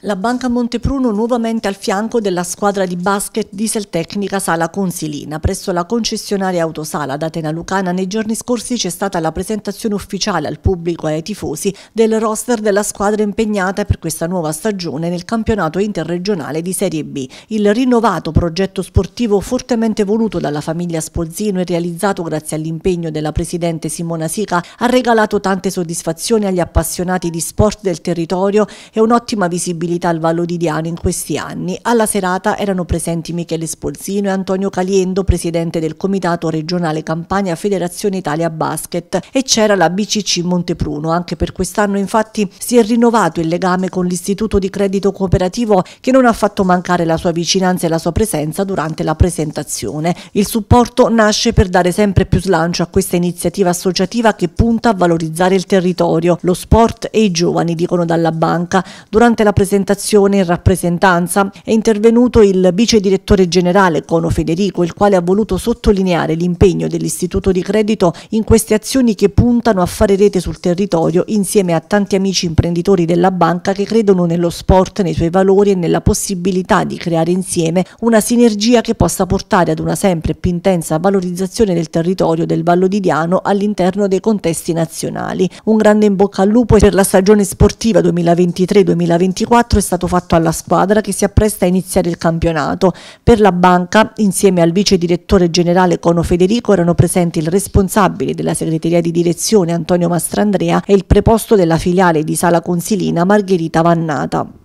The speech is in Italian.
La Banca Montepruno nuovamente al fianco della squadra di basket Dieseltecnica Sala Consilina. Presso la concessionaria Autosala d'Atena Lucana nei giorni scorsi c'è stata la presentazione ufficiale al pubblico e ai tifosi del roster della squadra impegnata per questa nuova stagione nel campionato interregionale di Serie B. Il rinnovato progetto sportivo fortemente voluto dalla famiglia Spozzino e realizzato grazie all'impegno della presidente Simona Sica ha regalato tante soddisfazioni agli appassionati di sport del territorio e un'ottima visibilità disabilità al Vallo di Diano in questi anni. Alla serata erano presenti Michele Spolzino e Antonio Caliendo, presidente del Comitato regionale Campania Federazione Italia Basket e c'era la BCC Montepruno. Anche per quest'anno infatti si è rinnovato il legame con l'istituto di credito cooperativo che non ha fatto mancare la sua vicinanza e la sua presenza durante la presentazione. Il supporto nasce per dare sempre più slancio a questa iniziativa associativa che punta a valorizzare il territorio, lo sport e i giovani, dicono dalla banca. Durante la presentazione rappresentazione e rappresentanza è intervenuto il vice direttore generale Cono Federico, il quale ha voluto sottolineare l'impegno dell'istituto di credito in queste azioni che puntano a fare rete sul territorio insieme a tanti amici imprenditori della banca che credono nello sport, nei suoi valori e nella possibilità di creare insieme una sinergia che possa portare ad una sempre più intensa valorizzazione del territorio del Vallo di Diano all'interno dei contesti nazionali. Un grande in bocca al lupo per la stagione sportiva 2023-2024 4 è stato fatto alla squadra che si appresta a iniziare il campionato. Per la banca, insieme al vice direttore generale Cono Federico, erano presenti il responsabile della segreteria di direzione Antonio Mastrandrea e il preposto della filiale di Sala Consilina Margherita Vannata.